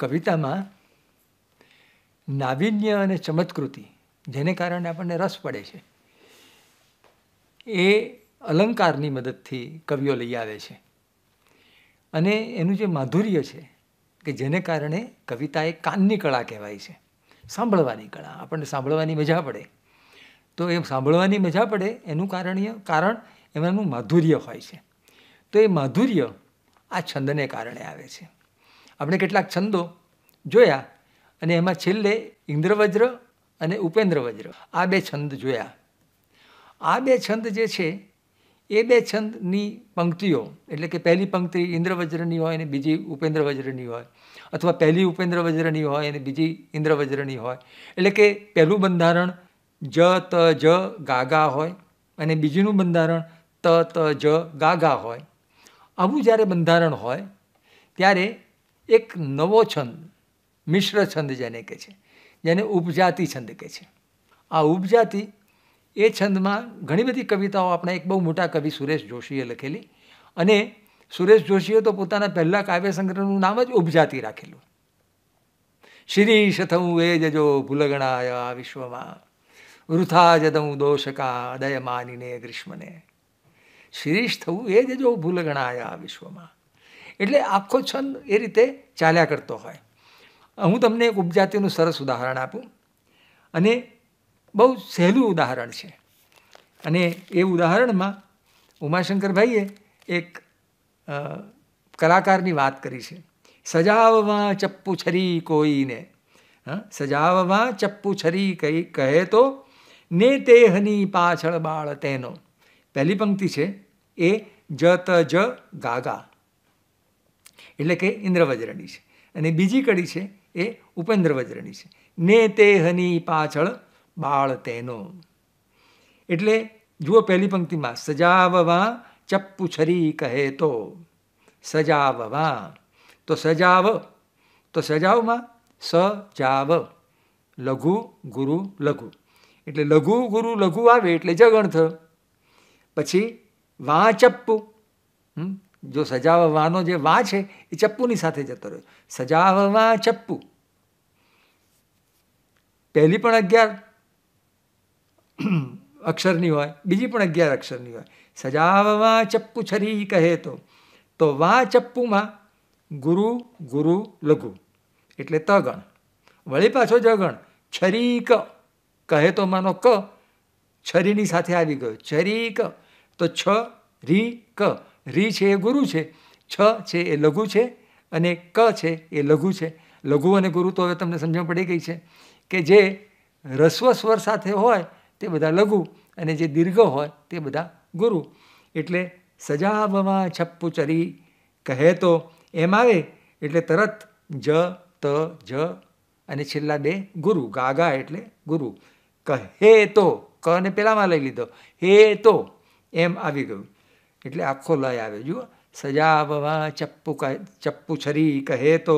કવિતામાં નાવીન્ય અને ચમત્કૃતિ જેને કારણે આપણને રસ પડે છે એ અલંકારની મદદથી કવિઓ લઈ આવે છે અને એનું જે માધુર્ય છે કે જેને કારણે કવિતા એ કાનની કળા કહેવાય છે સાંભળવાની કળા આપણને સાંભળવાની મજા પડે તો એ સાંભળવાની મજા પડે એનું કારણ્ય કારણ એમાંનું માધુર્ય હોય છે તો એ માધુર્ય આ છંદને કારણે આવે છે આપણે કેટલાક છંદો જોયા અને એમાં છેલ્લે ઇન્દ્રવજ્ર અને ઉપેન્દ્રવજ્ર આ બે છંદ જોયા આ બે છંદ જે છે એ બે છંદની પંક્તિઓ એટલે કે પહેલી પંક્તિ ઇન્દ્રવજ્રની હોય અને બીજી ઉપેન્દ્રવજ્રની હોય અથવા પહેલી ઉપેન્દ્રવજ્રની હોય અને બીજી ઇન્દ્રવજ્રની હોય એટલે કે પહેલું બંધારણ જ ત જ ગાગા હોય અને બીજીનું બંધારણ ત ત જ ગાગા હોય આવું જ્યારે બંધારણ હોય ત્યારે એક નવો છંદ મિશ્ર છંદ જેને કહે છે જેને ઉપજાતિ છંદ કહે છે આ ઉપજાતિ એ છંદમાં ઘણી બધી કવિતાઓ આપણા એક બહુ મોટા કવિ સુરેશ જોશીએ લખેલી અને સુરેશ જોશીએ તો પોતાના પહેલાં કાવ્ય સંગ્રહનું નામ જ ઉપજાતિ રાખેલું શિરીષ થવું એ જજો ભૂલગણાય આ વિશ્વમાં વૃથા જદઉં દોષકા દય માનીને ગ્રીષ્મને શિરીષ થવું એ જજો ભૂલગણાય વિશ્વમાં એટલે આખો છંદ એ રીતે ચાલ્યા કરતો હોય હું તમને એક ઉપજાતિનું સરસ ઉદાહરણ આપું અને બહુ સહેલું ઉદાહરણ છે અને એ ઉદાહરણમાં ઉમાશંકરભાઈએ એક કલાકારની વાત કરી છે સજાવવા ચપ્પુ છરી કોઈને હા સજાવવા ચપ્પુ છરી કહી કહે તો ને તેહની પાછળ બાળ તેનો પહેલી પંક્તિ છે એ જ ત જ ગાગા એટલે કે ઇન્દ્રવજ્રની છે અને બીજી કડી છે એ ઉપેન્દ્ર છે ને તે હની પાછળ બાળ તેનો એટલે જુઓ પહેલી પંક્તિમાં સજાવવા છરી કહે તો સજાવવા તો સજાવ તો સજાવમાં સજાવ લઘુ ગુરુ લઘુ એટલે લઘુ ગુરુ લઘુ આવે એટલે જગણ થયો પછી વાચપ્પુ જો સજાવવાનો જે વા છે એ ચપ્પુની સાથે જતો રહ્યો સજાવવા ચપ્પુ પહેલી પણ અગિયાર અક્ષરની હોય બીજી પણ અગિયાર અક્ષરની હોય સજાવવા ચપ્પુ છરી કહે તો તો વા ચપ્પુમાં ગુરુ ગુરુ લઘુ એટલે તગણ વળી પાછો જગણ છરી ક કહે તો માનો ક છરીની સાથે આવી ગયો છરી ક તો છ રી ક રી છે એ ગુરુ છે છ છે એ લઘુ છે અને ક છે એ લઘુ છે લઘુ અને ગુરુ તો હવે તમને સમજણ પડી ગઈ છે કે જે રસ્વ સ્વર સાથે હોય તે બધા લઘુ અને જે દીર્ઘ હોય તે બધા ગુરુ એટલે સજાવમાં છપ્પુ ચરી કહે તો એમ આવે એટલે તરત જ ત જ અને છેલ્લા બે ગુરુ ગાગા એટલે ગુરુ કહે તો કને પેલામાં લઈ લીધો હે તો એમ આવી ગયું એટલે આખો લય આવે જુઓ સજાવવા ચપ્પુ ચપ્પુ છરી કહે તો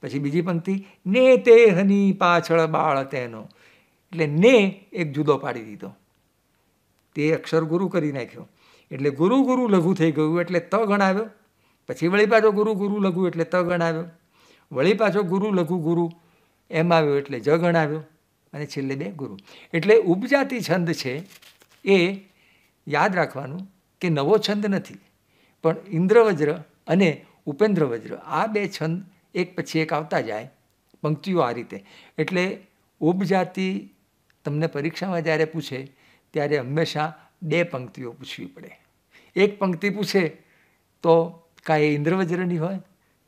પછી બીજી પંક્તિ ને તે હની પાછળ બાળ તેનો એટલે ને એક જુદો પાડી દીધો તે અક્ષર ગુરુ કરી નાખ્યો એટલે ગુરુ ગુરુ લઘુ થઈ ગયું એટલે ત ગણાવ્યો પછી વળી પાછો ગુરુ ગુરુ લઘુ એટલે ત ગણાવ્યો વળી પાછો ગુરુ લઘુ ગુરુ એમ આવ્યો એટલે જ ગણાવ્યો અને છેલ્લે બે ગુરુ એટલે ઉપજાતિ છંદ છે એ યાદ રાખવાનું કે નવો છંદ નથી પણ ઇન્દ્રવજ્ર અને ઉપેન્દ્રવજ્ર આ બે છંદ એક પછી એક આવતા જાય પંક્તિઓ આ રીતે એટલે ઉપજાતિ તમને પરીક્ષામાં જ્યારે પૂછે ત્યારે હંમેશા બે પંક્તિઓ પૂછવી પડે એક પંક્તિ પૂછે તો કાં એ ઇન્દ્રવજ્રની હોય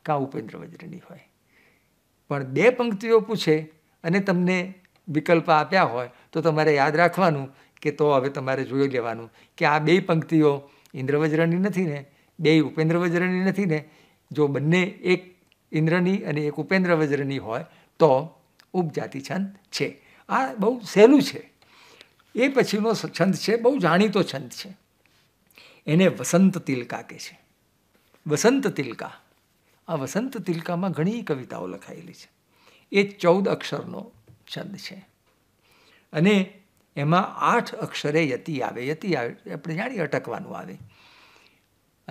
કાં ઉપેન્દ્રવજ્રની હોય પણ બે પંક્તિઓ પૂછે અને તમને વિકલ્પ આપ્યા હોય તો તમારે યાદ રાખવાનું કે તો હવે તમારે જોઈ લેવાનું કે આ બે પંક્તિઓ ઇન્દ્ર નથી ને બે ઉપેન્દ્ર વજ્રની નથી ને જો બંને એક ઇન્દ્રની અને એક ઉપેન્દ્ર વજ્રની હોય તો ઉપજાતિ છંદ છે આ બહુ સહેલું છે એ પછીનો છંદ છે બહુ જાણીતો છંદ છે એને વસંત તિલકા કહે છે વસંત તિલકા આ વસંત તિલકામાં ઘણી કવિતાઓ લખાયેલી છે એ ચૌદ અક્ષરનો છંદ છે અને એમાં આઠ અક્ષરે યતિ આવે યતિ આવે આપણે જાણીએ અટકવાનું આવે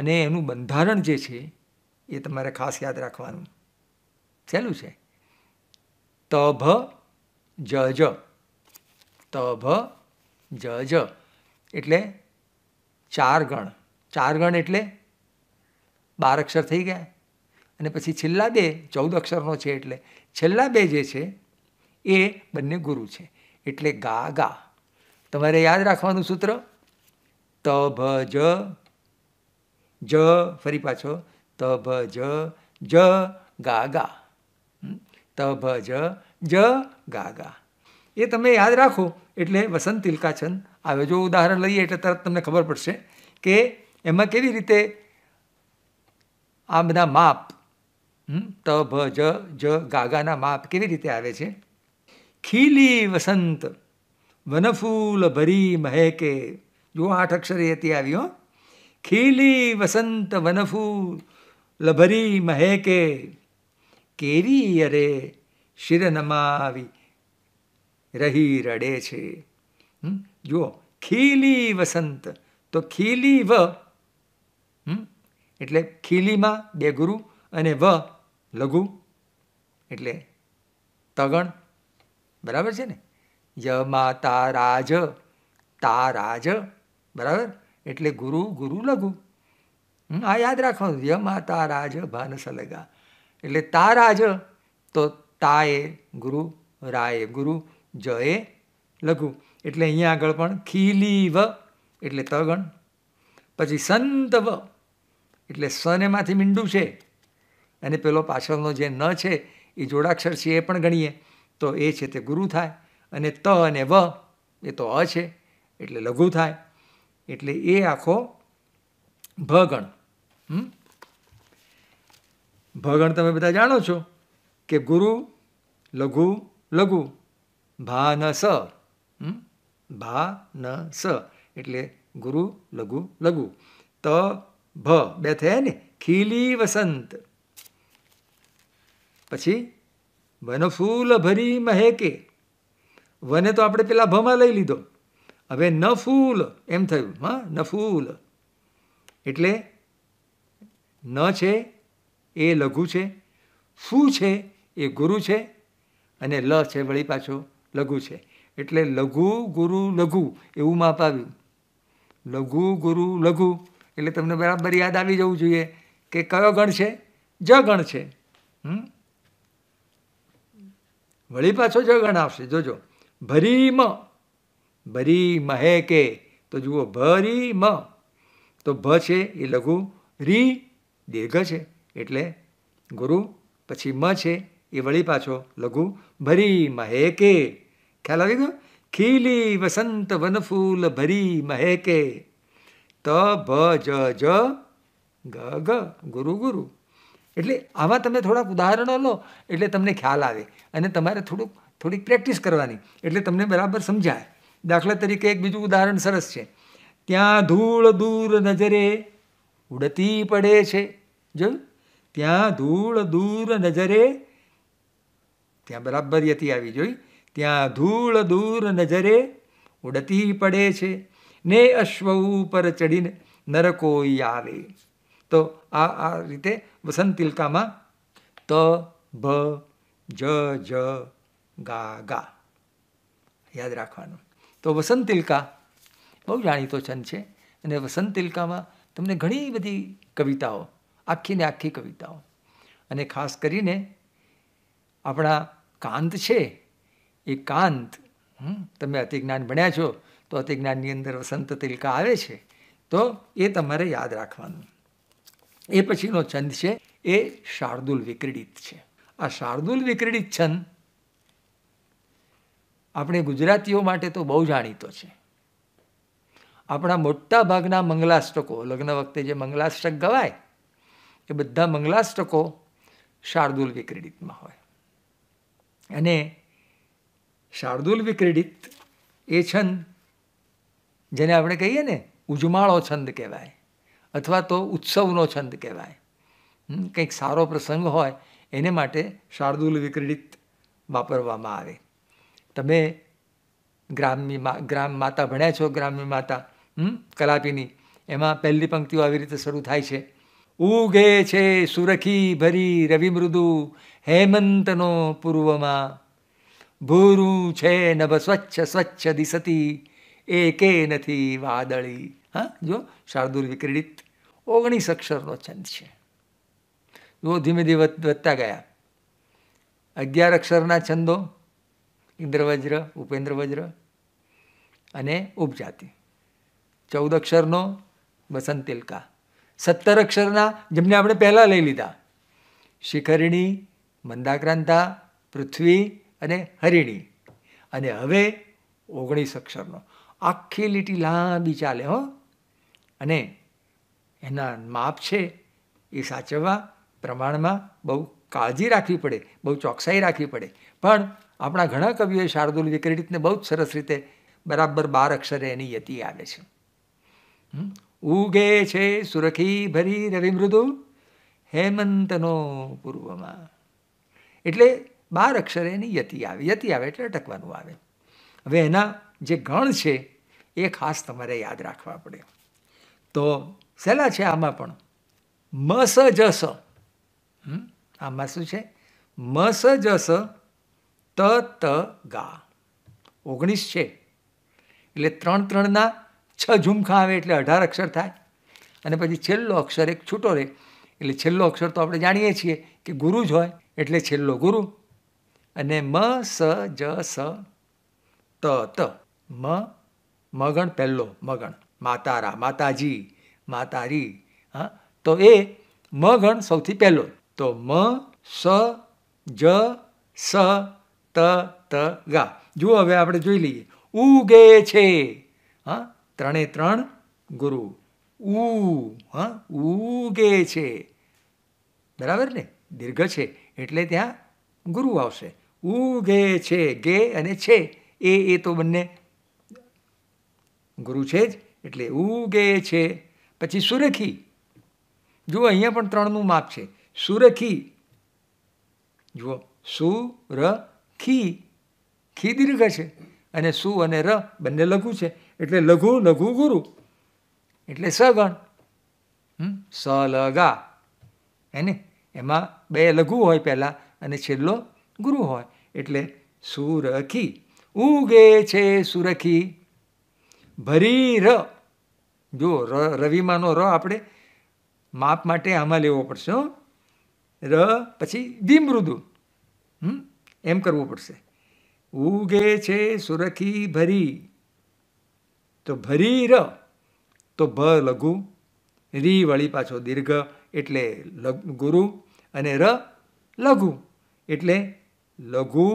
અને એનું બંધારણ જે છે એ તમારે ખાસ યાદ રાખવાનું સહેલું છે તભ જજ તભ જજ એટલે ચાર ગણ ચાર ગણ એટલે બાર અક્ષર થઈ ગયા અને પછી છેલ્લા બે ચૌદ અક્ષરનો છે એટલે છેલ્લા બે જે છે એ બંને ગુરુ છે એટલે ગા ગા તમારે યાદ રાખવાનું સૂત્ર ત ભ જ જ ફરી પાછો તભ જ જ ગાગા તભ જ જ ગાગા એ તમે યાદ રાખો એટલે વસંત તિલકાછંદ આવે જો ઉદાહરણ લઈએ એટલે તરત તમને ખબર પડશે કે એમાં કેવી રીતે આ બધા માપ ત ભ જ જ ગાગાના માપ કેવી રીતે આવે છે ખીલી વસંત વનફૂલ ભરી મહેકે જુઓ આઠ અક્ષરે હતી આવી હો ખીલી વસંત વનફૂલ લભરી મહેકે કેરી અરે શિરનમાવી રહી રડે છે જુઓ ખીલી વસંત તો ખીલી વ એટલે ખીલીમાં બે ગુરુ અને વ લઘુ એટલે તગણ બરાબર છે ને ય યમાં તારાજ તારાજ બરાબર એટલે ગુરુ ગુરુ લઘુ આ યાદ રાખવાનું યમાં તારાજ ભાન સલગા એટલે તારાજ તો તાએ ગુરુ રાએ ગુરુ જયે લઘુ એટલે અહીંયા આગળ પણ ખીલી વ એટલે તગણ પછી સંત વ એટલે સન એમાંથી મીંડું છે અને પેલો પાછળનો જે ન છે એ જોડાક્ષર છે એ પણ ગણીએ તો એ છે તે ગુરુ થાય અને ત અને વ એ તો અ છે એટલે લઘુ થાય એટલે એ આખો ભગણ ભગણ તમે બધા જાણો છો કે ગુરુ લઘુ લઘુ ભાન ન સ ભા ન સ એટલે ગુરુ લઘુ લઘુ ત ભ બે થયા ને ખીલી વસંત પછી વનફૂલ ભરી મહેકે વને તો આપણે પેલા ભમાં લઈ લીધો હવે ન ફૂલ એમ થયું હા ન ફૂલ એટલે ન છે એ લઘુ છે ફૂ છે એ ગુરુ છે અને લ છે વળી પાછો લઘુ છે એટલે લઘુ ગુરુ લઘુ એવું માપ આવ્યું લઘુ ગુરુ લઘુ એટલે તમને બરાબર યાદ આવી જવું જોઈએ કે કયો ગણ છે જ ગણ છે વળી પાછો જ ગણ આવશે જોજો ભરીમ ભરી મહે કે તો જુઓ ભરી મ તો ભ છે એ લઘુ રી દીર્ઘ છે એટલે ગુરુ પછી મ છે એ વળી પાછો લઘુ ભરી મહે કે ખ્યાલ આવી ગયો ખીલી વસંત વનફૂલ ભરી મહે કે ત ભ જ જ ગ ગ ગુરુ ગુરુ એટલે આમાં તમે થોડાક ઉદાહરણો લો એટલે તમને ખ્યાલ આવે અને તમારે થોડુંક થોડીક પ્રેક્ટિસ કરવાની એટલે તમને બરાબર સમજાય દાખલા તરીકે એક બીજું ઉદાહરણ સરસ છે ત્યાં ધૂળ દૂર નજરે ઉડતી પડે છે જોયું ત્યાં ધૂળ દૂર નજરે ત્યાં બરાબર યતી આવી જોઈ ત્યાં ધૂળ દૂર નજરે ઉડતી પડે છે ને અશ્વ ઉપર ચડીને નરકોઈ આવે તો આ આ રીતે વસંત તિલકામાં ત ભ જ જ ગા ગા યાદ રાખવાનું તો વસંત તિલકા બહુ જાણીતો છંદ છે અને વસંત તિલકામાં તમને ઘણી બધી કવિતાઓ આખી ને આખી કવિતાઓ અને ખાસ કરીને આપણા કાંત છે એ કાંત તમે અતિજ્ઞાન ભણ્યા છો તો અતિજ્ઞાનની અંદર વસંત તિલકા આવે છે તો એ તમારે યાદ રાખવાનું એ પછીનો છંદ છે એ શાર્દુલ વિક્રીડિત છે આ શાર્દુલ વિક્રીડિત છંદ આપણે ગુજરાતીઓ માટે તો બહુ જાણીતો છે આપણા મોટા ભાગના મંગલાષ્ટકો લગ્ન વખતે જે મંગલાષ્ટક ગવાય એ બધા મંગલાષ્ટકો શાર્દુલ વિક્રેડિતમાં હોય અને શાર્દુલ વિક્રેડિત એ છંદ જેને આપણે કહીએ ને ઉજમાળો છંદ કહેવાય અથવા તો ઉત્સવનો છંદ કહેવાય કંઈક સારો પ્રસંગ હોય એને માટે શાર્દુલ વિક્રેડિત વાપરવામાં આવે તમે ગ્રામની ગ્રામ માતા ભણ્યા છો ગ્રામની માતા હમ કલાપીની એમાં પહેલી પંક્તિઓ આવી રીતે શરૂ થાય છે ઉગે છે સુરખી ભરી રવિમૃદુ હેમંતનો પૂર્વમાં ભૂરું છે નભ સ્વચ્છ સ્વચ્છ દિશતી એકે નથી વાદળી હા જો શાર્દુલ વિક્રીડિત ઓગણીસ અક્ષરનો છંદ છે જો ધીમે ધીમે વધતા ગયા અગિયાર અક્ષરના છંદો ઇન્દ્રવજ્ર ઉપેન્દ્રવજ્ર અને ઉપજાતિ ચૌદ અક્ષરનો વસંત તિલકા સત્તર અક્ષરના જેમને આપણે પહેલાં લઈ લીધા શિખરણી મંદાક્રાંતા પૃથ્વી અને હરિણી અને હવે ઓગણીસ અક્ષરનો આખી લીટી લાંબી ચાલે હો અને એના માપ છે એ સાચવવા પ્રમાણમાં બહુ કાળજી રાખવી પડે બહુ ચોકસાઈ રાખવી પડે પણ આપણા ઘણા કવિઓએ શાર્દુલ વિક્રેડિતને બહુ જ સરસ રીતે બરાબર બાર અક્ષરે એની યતિ આવે છે ઉગે છે સુરખી ભરી રવિ મૃદુ હેમંતનો પૂર્વમાં એટલે બાર અક્ષરે એની યતિ આવે યતિ આવે એટલે અટકવાનું આવે હવે એના જે ગણ છે એ ખાસ તમારે યાદ રાખવા પડે તો સહેલા છે આમાં પણ મસ જસ આમાં શું છે મસ જસ ત ત ગા ઓગણીસ છે એટલે ત્રણ ત્રણના છ ઝુમખા આવે એટલે અઢાર અક્ષર થાય અને પછી છેલ્લો અક્ષર એક છૂટો રહે એટલે છેલ્લો અક્ષર તો આપણે જાણીએ છીએ કે ગુરુ જ હોય એટલે છેલ્લો ગુરુ અને મ સ જ સ ત ત મ મગણ પહેલો મગણ માતારા માતાજી માતારી હા તો એ મગણ સૌથી પહેલો તો મ સ જ સ ત ત ગા જુઓ હવે આપણે જોઈ લઈએ ઉગે છે હા ત્રણે ત્રણ ગુરુ ઉ હા ઉગે છે બરાબર ને દીર્ઘ છે એટલે ત્યાં ગુરુ આવશે ઉગે છે ગે અને છે એ એ તો બંને ગુરુ છે જ એટલે ઉગે છે પછી સુરખી જુઓ અહીંયા પણ ત્રણનું માપ છે સુરખી જુઓ સુર ખી ખી દીર્ઘ છે અને સુ અને ર બંને લઘુ છે એટલે લઘુ લઘુ ગુરુ એટલે સગણ સલગા એને એમાં બે લઘુ હોય પહેલાં અને છેલ્લો ગુરુ હોય એટલે સુરખી ઉગે છે સુરખી ભરી ર જો રવિમાંનો ર આપણે માપ માટે આમાં લેવો પડશે ર પછી ધીમૃદુ હમ એમ કરવું પડશે ઉગે છે સુરખી ભરી તો ભરી ર તો ભ લઘુ રી વળી પાછો દીર્ઘ એટલે ગુરુ અને ર લઘુ એટલે લઘુ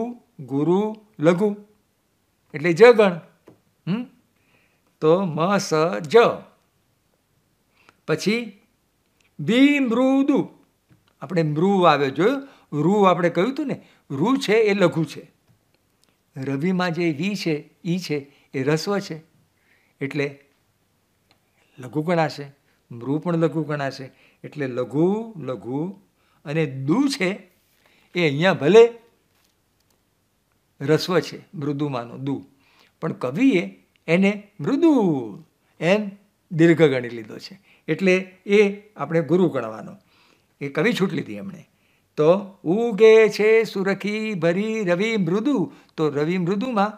ગુરુ લઘુ એટલે જગણ હમ તો મ સ જ પછી બી મૃદુ આપણે મૃ આવે જોયું રૂ આપણે કહ્યું હતું ને રૂ છે એ લઘુ છે રવિમાં જે વી છે ઈ છે એ રસ્વ છે એટલે લઘુ ગણાશે મૃ પણ લઘુ ગણાશે એટલે લઘુ લઘુ અને દુ છે એ અહીંયા ભલે રસ્વ છે મૃદુમાંનો દુ પણ કવિએ એને મૃદુ એમ દીર્ઘ ગણી લીધો છે એટલે એ આપણે ગુરુ ગણવાનો એ કવિ છૂટ લીધી એમણે તો ઉગે છે સુરખી ભરી રવિ મૃદુ તો રવિ મૃદુમાં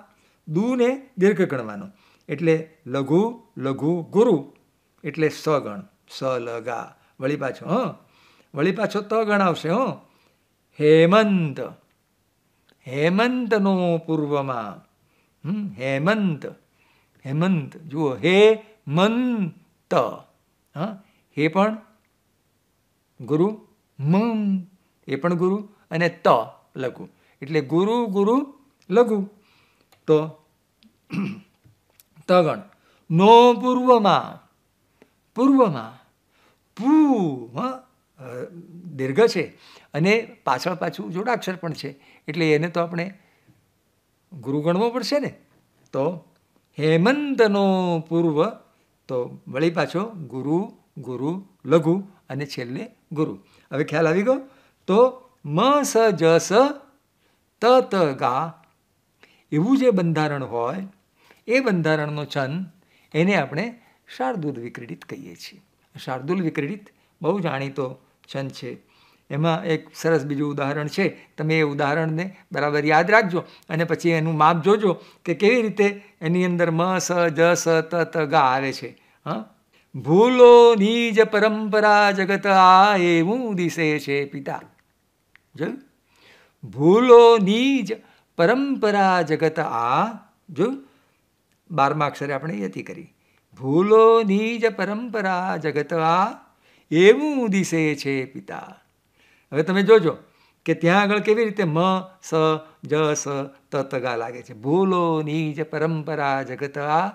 દુને દીર્ઘ ગણવાનો એટલે લઘુ લઘુ ગુરુ એટલે સગણ સ લગા વળી પાછો હં વળી પાછો ત ગણાવશે હં હેમંત હેમંતનો પૂર્વમાં હમ હેમંત હેમંત જુઓ હે મંત હા હે પણ ગુરુ મંત એ પણ ગુરુ અને ત લઘુ એટલે ગુરુ ગુરુ લઘુ તો તગણ નો પૂર્વમાં પૂર્વમાં પૂ દીર્ઘ છે અને પાછળ પાછું જોડાક્ષર પણ છે એટલે એને તો આપણે ગુરુ ગણવો પડશે ને તો હેમંતનો પૂર્વ તો વળી પાછો ગુરુ ગુરુ લઘુ અને છેલ્લે ગુરુ હવે ખ્યાલ આવી ગયો તો મ સ જ સ ત ત ગા એવું જે બંધારણ હોય એ બંધારણનો છંદ એને આપણે શાર્દુલ વિક્રીડિત કહીએ છીએ શાર્દુલ વિક્રીડિત બહુ જાણીતો છંદ છે એમાં એક સરસ બીજું ઉદાહરણ છે તમે એ ઉદાહરણને બરાબર યાદ રાખજો અને પછી એનું માપ જોજો કે કેવી રીતે એની અંદર મ સ જ સ ત ત ગા આવે છે હા ભૂલો નીજ પરંપરા જગત આ એવું દિશે છે પિતા જોયું ભૂલોની જ પરંપરા જગત આ જોયું બારમા અક્ષરે આપણે યતી કરી ભૂલોની જ પરંપરા જગત આ એવું દિશે છે પિતા હવે તમે જોજો કે ત્યાં આગળ કેવી રીતે મ સ જ સ તતગા લાગે છે ભૂલોની જ પરંપરા જગત આ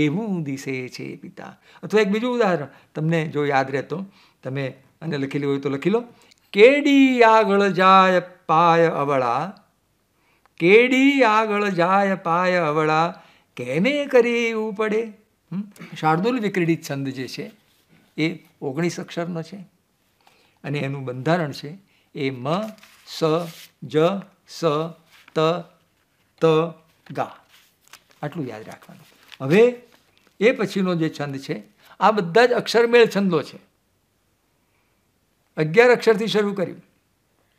એવું દિશે છે પિતા અથવા એક બીજું ઉદાહરણ તમને જો યાદ રહેતો તમે અને લખેલી હોય તો લખી લો કેડી આગળ જાય પાય અવળા કેડી આગળ જાય પાય અવળા કેમે કરી એવું પડે શાર્દુલ વિક્રીડિત છંદ જે છે એ ઓગણીસ અક્ષરનો છે અને એનું બંધારણ છે એ મ સ જ સ ત ત ગા આટલું યાદ રાખવાનું હવે એ પછીનો જે છંદ છે આ બધા જ અક્ષરમેળ છંદો છે અગિયાર અક્ષરથી શરૂ કર્યું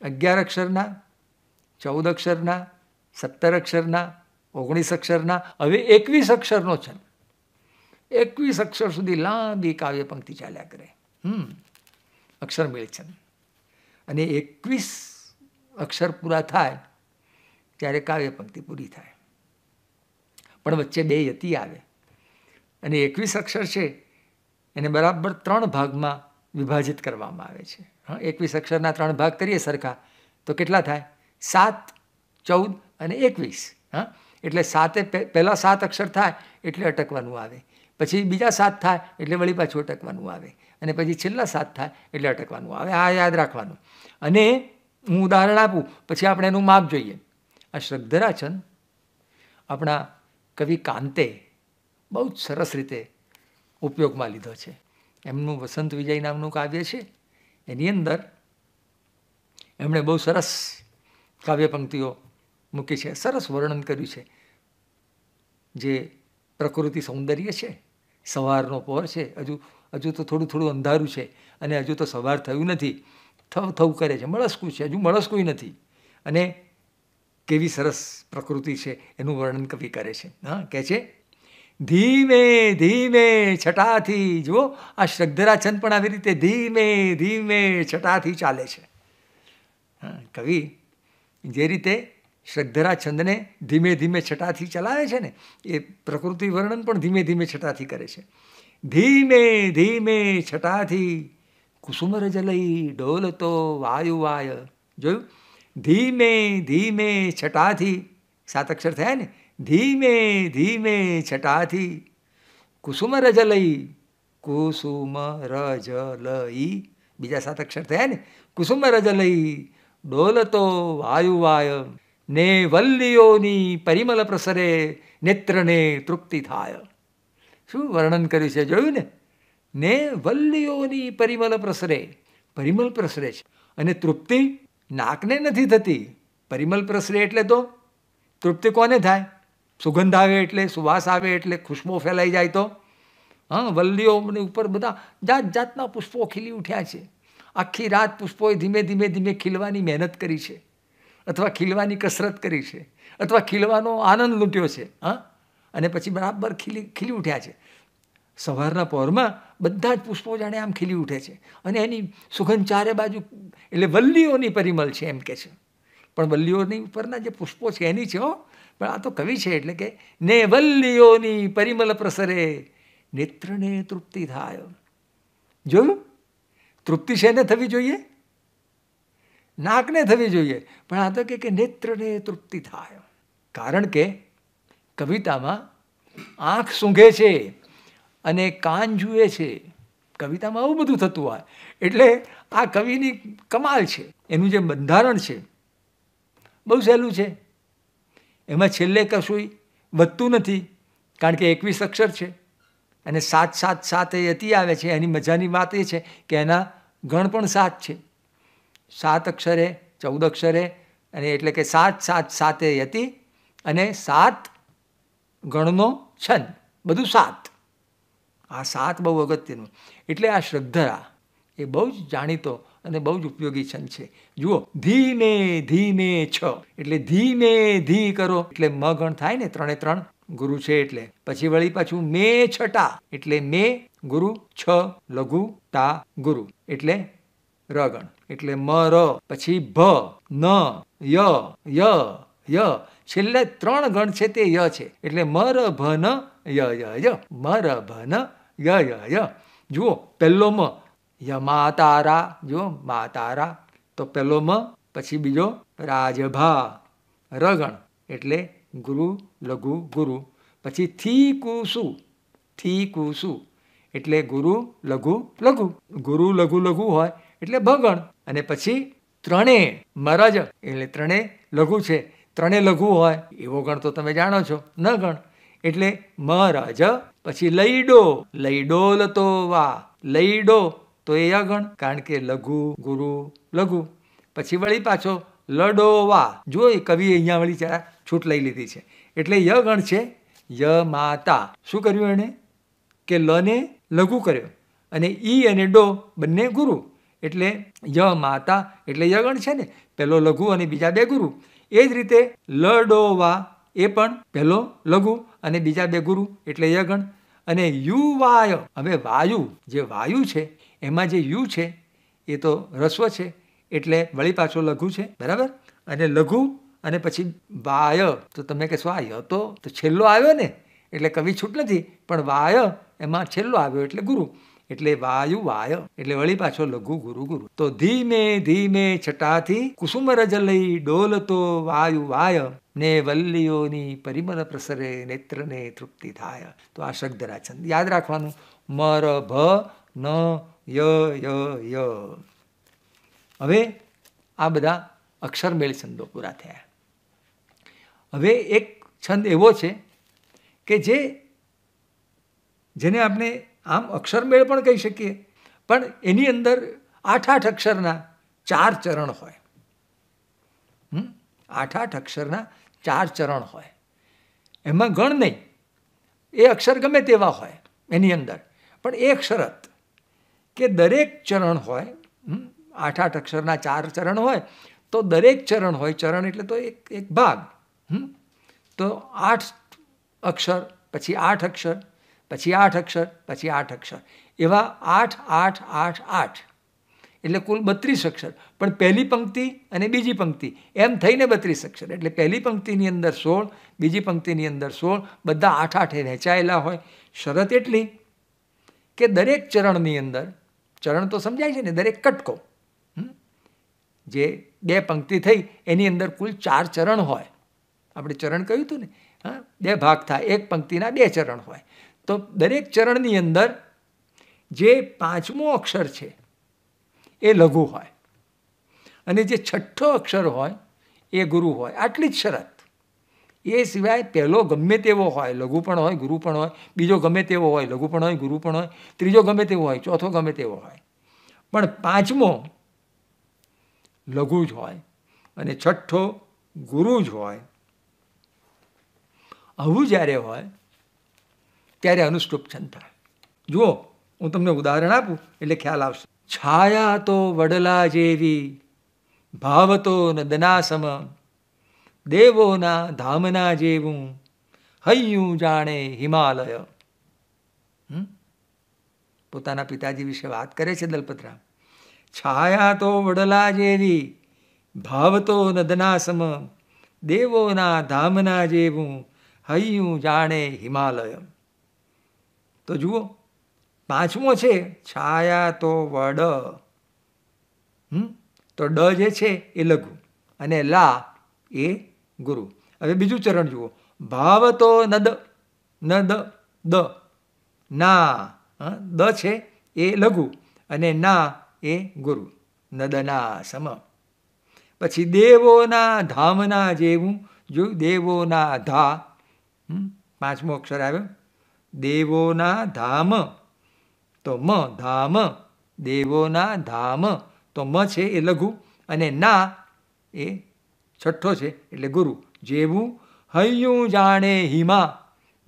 અગિયાર અક્ષરના ચૌદ અક્ષરના સત્તર અક્ષરના ઓગણીસ અક્ષરના હવે એકવીસ અક્ષરનો છે એકવીસ અક્ષર સુધી લાંબી કાવ્ય પંક્તિ ચાલ્યા કરે હમ અક્ષર મેળ છે અને એકવીસ અક્ષર પૂરા થાય ત્યારે કાવ્ય પંક્તિ પૂરી થાય પણ વચ્ચે બે યતિ આવે અને એકવીસ અક્ષર છે એને બરાબર ત્રણ ભાગમાં વિભાજિત કરવામાં આવે છે હા એકવીસ અક્ષરના ત્રણ ભાગ કરીએ સરખા તો કેટલા થાય સાત ચૌદ અને એકવીસ હા એટલે સાતે પહેલાં સાત અક્ષર થાય એટલે અટકવાનું આવે પછી બીજા સાત થાય એટલે વળી પાછું અટકવાનું આવે અને પછી છેલ્લા સાત થાય એટલે અટકવાનું આવે આ યાદ રાખવાનું અને હું ઉદાહરણ આપું પછી આપણે એનું માપ જોઈએ આ શ્રદ્ધરાચંદ આપણા કવિ કાંતે બહુ જ સરસ રીતે ઉપયોગમાં લીધો છે એમનું વસંત વિજય નામનું કાવ્ય છે એની અંદર એમણે બહુ સરસ કાવ્ય પંક્તિઓ મૂકી છે સરસ વર્ણન કર્યું છે જે પ્રકૃતિ સૌંદર્ય છે સવારનો પહોર છે હજુ હજુ તો થોડું થોડું અંધારું છે અને હજુ તો સવાર થયું નથી થવ થવું કરે છે મળસ્કું છે હજુ મળસ્કું નથી અને કેવી સરસ પ્રકૃતિ છે એનું વર્ણન કવિ કરે છે હા કહે છે ધીમે ધીમે છટાથી જુઓ આ શ્રદ્ધરાચંદ પણ આવી રીતે ધીમે ધીમે છટાથી ચાલે છે કવિ જે રીતે છંદને ધીમે ધીમે છટાથી ચલાવે છે ને એ પ્રકૃતિ વર્ણન પણ ધીમે ધીમે છટાથી કરે છે ધીમે ધીમે છટાથી કુસુમર જલઈ ડોલતો વાયુવાય જોયું ધીમે ધીમે છટાથી સાત અક્ષર થયા ને ધીમે ધીમે છટાથી કુસુમ રજલઈ કુસુમ રજલઈ બીજા સાત અક્ષર થયા ને કુસુમ રજલઈ ડોલતો વાયુવાય ને વલ્લીઓની પરિમલ પ્રસરે નેત્રને તૃપ્તિ થાય શું વર્ણન કર્યું છે જોયું ને ને વલ્લીઓની પરિમલ પ્રસરે પરિમલ પ્રસરે છે અને તૃપ્તિ નાકને નથી થતી પરિમલ પ્રસરે એટલે તો તૃપ્તિ કોને થાય સુગંધ આવે એટલે સુવાસ આવે એટલે ખુશ્બો ફેલાઈ જાય તો હા વલ્લીઓની ઉપર બધા જાત જાતના પુષ્પો ખીલી ઉઠ્યા છે આખી રાત પુષ્પોએ ધીમે ધીમે ધીમે ખીલવાની મહેનત કરી છે અથવા ખીલવાની કસરત કરી છે અથવા ખીલવાનો આનંદ લૂંટ્યો છે હા અને પછી બરાબર ખીલી ખીલી ઉઠ્યા છે સવારના પહોરમાં બધા જ પુષ્પો જાણે આમ ખીલી ઉઠે છે અને એની સુગંધ ચારે બાજુ એટલે વલ્લીઓની પરિમલ છે એમ કે છે પણ વલ્લીઓની ઉપરના જે પુષ્પો છે એની છે હો પણ આ તો કવિ છે એટલે કે ને વલ્લીઓની પરિમલ પ્રસરે નેત્રને તૃપ્તિ થાય જોયું તૃપ્તિ શેને થવી જોઈએ નાકને થવી જોઈએ પણ આ તો કે નેત્રને તૃપ્તિ થાય કારણ કે કવિતામાં આંખ સૂંઘે છે અને કાન જુએ છે કવિતામાં આવું બધું થતું હોય એટલે આ કવિની કમાલ છે એનું જે બંધારણ છે બહુ સહેલું છે એમાં છેલ્લે કશુંય વધતું નથી કારણ કે એકવીસ અક્ષર છે અને સાત સાત સાત એ અતિ આવે છે એની મજાની વાત એ છે કે એના ગણ પણ સાત છે સાત અક્ષરે ચૌદ અક્ષરે અને એટલે કે સાત સાત સાતે યતિ અને સાત ગણનો છંદ બધું સાત આ સાત બહુ અગત્યનું એટલે આ શ્રદ્ધા એ બહુ જ જાણીતો અને બહુ જ ઉપયોગી છંદ છે જુઓ ધીમે ધીમે છ એટલે ધીમે ધી કરો એટલે મ ગણ થાય ને ત્રણે ત્રણ ગુરુ છે એટલે પછી વળી પાછું મે છટા એટલે મે ગુરુ છ લઘુ ટા ગુરુ એટલે રગણ એટલે મ ર પછી ભ ન ય ય ય છેલ્લે ત્રણ ગણ છે તે ય છે એટલે મ ર ભ ન ય ય ય મ ર ભ ન ય ય ય જુઓ પહેલો મ યમા તારા જો મા તારા તો પહેલો મ પછી બીજો રાજભા રગણ એટલે ગુરુ લઘુ ગુરુ પછી થી કુસુ થી કુસુ એટલે ગુરુ લઘુ લઘુ ગુરુ લઘુ લઘુ હોય એટલે ભગણ અને પછી ત્રણે મરજ એટલે ત્રણે લઘુ છે ત્રણે લઘુ હોય એવો ગણ તો તમે જાણો છો ન ગણ એટલે મરજ પછી લઈડો લઈડો લતો વા લઈડો તો એ અગણ કારણ કે લઘુ ગુરુ લઘુ પછી વળી પાછો લડોવા જો એ કવિએ અહીંયા વળી જરા છૂટ લઈ લીધી છે એટલે ય ગણ છે ય માતા શું કર્યું એણે કે લને લઘુ કર્યો અને ઈ અને ડો બંને ગુરુ એટલે ય માતા એટલે ય ગણ છે ને પહેલો લઘુ અને બીજા બે ગુરુ એ જ રીતે લડોવા એ પણ પહેલો લઘુ અને બીજા બે ગુરુ એટલે ય ગણ અને યુ વાય હવે વાયુ જે વાયુ છે એમાં જે યુ છે એ તો રસ્વ છે એટલે વળી પાછો લઘુ છે બરાબર અને લઘુ અને પછી વાય તો તમે કહેશો આ તો છેલ્લો આવ્યો ને એટલે કવિ છૂટ નથી પણ વાય એમાં છેલ્લો આવ્યો એટલે ગુરુ એટલે વાયુ વાય એટલે વળી પાછો લઘુ ગુરુ ગુરુ તો ધીમે ધીમે છટાથી કુસુમ રજ લઈ ડોલતો વાયુ વાય ને વલ્લીઓની પરિમળ પ્રસરે નેત્રને તૃપ્તિ થાય તો આ શબ્દરાચંદ યાદ રાખવાનું મર ભ ન ય યો યો હવે આ બધા અક્ષરમેળ છંદો પૂરા થયા હવે એક છંદ એવો છે કે જે જેને આપણે આમ અક્ષરમેળ પણ કહી શકીએ પણ એની અંદર આઠ આઠ અક્ષરના ચાર ચરણ હોય આઠ આઠ અક્ષરના ચાર ચરણ હોય એમાં ગણ નહીં એ અક્ષર ગમે તેવા હોય એની અંદર પણ એ અક્ષરત કે દરેક ચરણ હોય આઠ આઠ અક્ષરના ચાર ચરણ હોય તો દરેક ચરણ હોય ચરણ એટલે તો એક એક ભાગ તો આઠ અક્ષર પછી આઠ અક્ષર પછી આઠ અક્ષર પછી આઠ અક્ષર એવા આઠ આઠ આઠ આઠ એટલે કુલ બત્રીસ અક્ષર પણ પહેલી પંક્તિ અને બીજી પંક્તિ એમ થઈને બત્રીસ અક્ષર એટલે પહેલી પંક્તિની અંદર સોળ બીજી પંક્તિની અંદર સોળ બધા આઠ આઠે વહેંચાયેલા હોય શરત એટલી કે દરેક ચરણની અંદર ચરણ તો સમજાય છે ને દરેક કટકો જે બે પંક્તિ થઈ એની અંદર કુલ ચાર ચરણ હોય આપણે ચરણ કહ્યું હતું ને હા બે ભાગ થાય એક પંક્તિના બે ચરણ હોય તો દરેક ચરણની અંદર જે પાંચમો અક્ષર છે એ લઘુ હોય અને જે છઠ્ઠો અક્ષર હોય એ ગુરુ હોય આટલી જ શરત એ સિવાય પહેલો ગમે તેવો હોય લઘુ પણ હોય ગુરુ પણ હોય બીજો ગમે તેવો હોય લઘુ પણ હોય ગુરુ પણ હોય ત્રીજો ગમે તેવો હોય ચોથો ગમે તેવો હોય પણ પાંચમો લઘુ જ હોય અને છઠ્ઠો ગુરુ જ હોય આવું જ્યારે હોય ત્યારે અનુષ્ટુપ છંદ થાય જુઓ હું તમને ઉદાહરણ આપું એટલે ખ્યાલ આવશે છાયા તો વડલા જેવી ભાવ તો નદના સમ દેવોના ધામના જેવું હૈયું જાણે હિમાલય પોતાના પિતાજી વિશે વાત કરે છે દલપતરામ છાયા તો વડલા જેવી ભાવ તો નદનાસમ દેવોના ધામના જેવું હૈયું જાણે હિમાલય તો જુઓ પાંચમો છે છાયા તો વડ હમ તો ડ જે છે એ લઘુ અને લા એ ગુરુ હવે બીજું ચરણ જુઓ ભાવ તો નદ નદ દ ના દ છે એ લઘુ અને ના એ ગુરુ નદના સમ પછી દેવોના ધામના જેવું જોયું દેવોના ધા પાંચમો અક્ષર આવ્યો દેવોના ધામ તો મ ધામ દેવોના ધામ તો મ છે એ લઘુ અને ના એ છઠ્ઠો છે એટલે ગુરુ જેવું હૈયું જાણે હિમા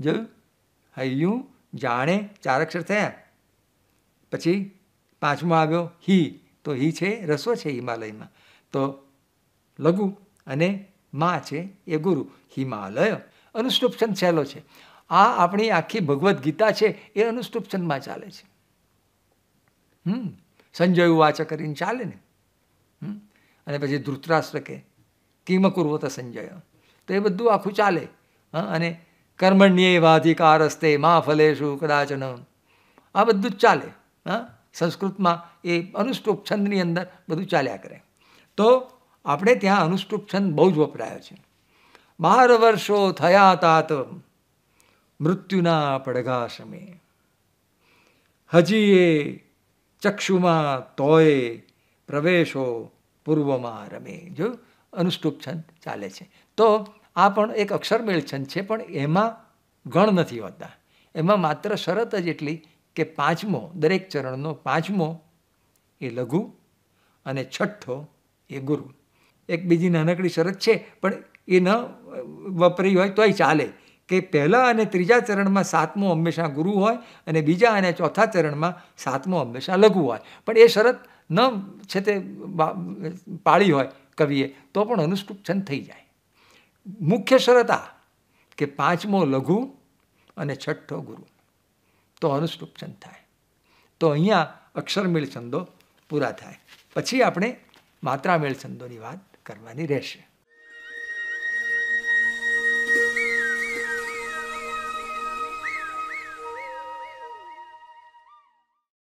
જ હૈયું જાણે ચાર અક્ષર થયા પછી પાંચમો આવ્યો હી તો હી છે રસો છે હિમાલયમાં તો લઘુ અને મા છે એ ગુરુ હિમાલય અનુષ્ટુપ છંદ સહેલો છે આ આપણી આખી ભગવદ્ ગીતા છે એ અનુષ્ટુપ છંદમાં ચાલે છે હમ સંજય વાચક કરીને ચાલે ને અને પછી ધૃતરાષ્ટ્ર કે કિમકુર્વત સંજય તો એ બધું આખું ચાલે હા અને કર્મણ્યેવાધિકારસ્તે મા ફલેશુ કદાચન આ બધું જ ચાલે હા સંસ્કૃતમાં એ અનુષ્ટુપ છંદની અંદર બધું ચાલ્યા કરે તો આપણે ત્યાં અનુષ્ટુપ છંદ બહુ જ વપરાયો છે બાર વર્ષો થયા તાત મૃત્યુના પડઘાશમે હજી એ ચક્ષુમાં તોય પ્રવેશો પૂર્વમાં રમે જોયું અનુષ્ટુપ છંદ ચાલે છે તો આ પણ એક અક્ષરમેળ છંદ છે પણ એમાં ગણ નથી હોતા એમાં માત્ર શરત જ એટલી કે પાંચમો દરેક ચરણનો પાંચમો એ લઘુ અને છઠ્ઠો એ ગુરુ એક બીજી નાનકડી શરત છે પણ એ ન વપરી હોય તોય ચાલે કે પહેલાં અને ત્રીજા ચરણમાં સાતમો હંમેશા ગુરુ હોય અને બીજા અને ચોથા ચરણમાં સાતમો હંમેશા લઘુ હોય પણ એ શરત ન છે તે પાળી હોય કવિએ તો પણ અનુષ્ટુપ છંદ થઈ જાય મુખ્ય શરત આ કે પાંચમો લઘુ અને છઠ્ઠો ગુરુ તો અનુષ્ટુપ છંદ થાય તો અહીંયા અક્ષરમેળ છંદો પૂરા થાય પછી આપણે માત્રામેળ છંદોની વાત કરવાની રહેશે